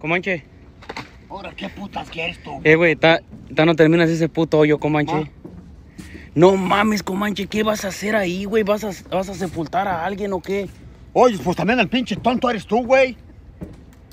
Comanche. Ahora, ¿qué putas quieres tú? Eh, güey, está no terminas ese puto hoyo, Comanche. No mames, Comanche, ¿qué vas a hacer ahí, güey? ¿Vas a, ¿Vas a sepultar a alguien o qué? Oye, pues también el pinche tonto eres tú, güey.